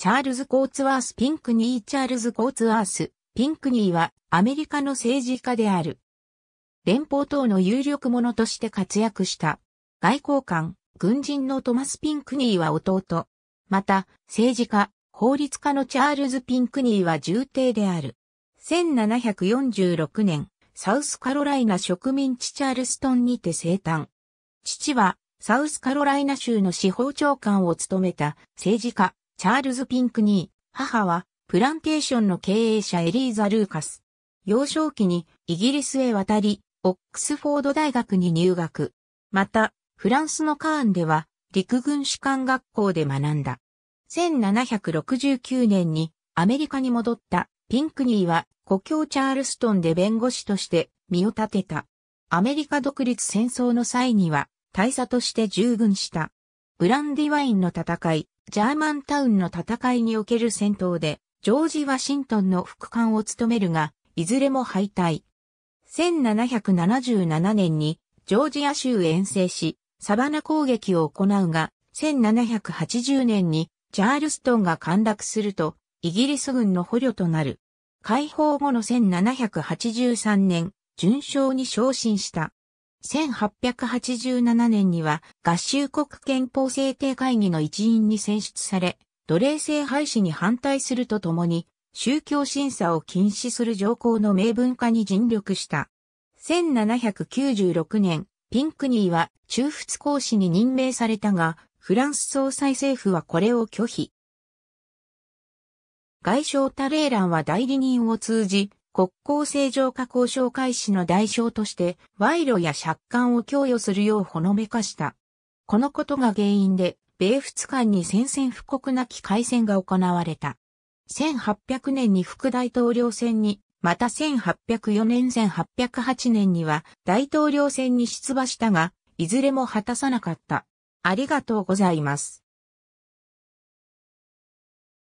チャールズ・コーツワース・ピンクニー・チャールズ・コーツワース、ピンクニーはアメリカの政治家である。連邦等の有力者として活躍した。外交官、軍人のトマス・ピンクニーは弟。また、政治家、法律家のチャールズ・ピンクニーは重帝である。1746年、サウスカロライナ植民地チャールストンにて生誕。父は、サウスカロライナ州の司法長官を務めた政治家、チャールズ・ピンクニー、母は、プランテーションの経営者エリーザ・ルーカス。幼少期にイギリスへ渡り、オックスフォード大学に入学。また、フランスのカーンでは、陸軍士官学校で学んだ。1769年にアメリカに戻ったピンクニーは故郷チャールストンで弁護士として身を立てた。アメリカ独立戦争の際には大佐として従軍した。ブランディワインの戦い、ジャーマンタウンの戦いにおける戦闘で、ジョージ・ワシントンの副官を務めるが、いずれも敗退。1777年にジョージア州遠征し、サバナ攻撃を行うが、1780年にチャールストンが陥落すると、イギリス軍の捕虜となる。解放後の1783年、順将に昇進した。1887年には合衆国憲法制定会議の一員に選出され、奴隷制廃止に反対するとともに、宗教審査を禁止する条項の明文化に尽力した。1796年、ピンクニーは中仏公使に任命されたが、フランス総裁政府はこれを拒否。外相タレーランは代理人を通じ、国交正常化交渉開始の代償として賄賂や借款を供与するようほのめかした。このことが原因で、米仏間に宣戦布告なき開戦が行われた。1800年に副大統領選に、また1804年1808年には大統領選に出馬したが、いずれも果たさなかった。ありがとうございます。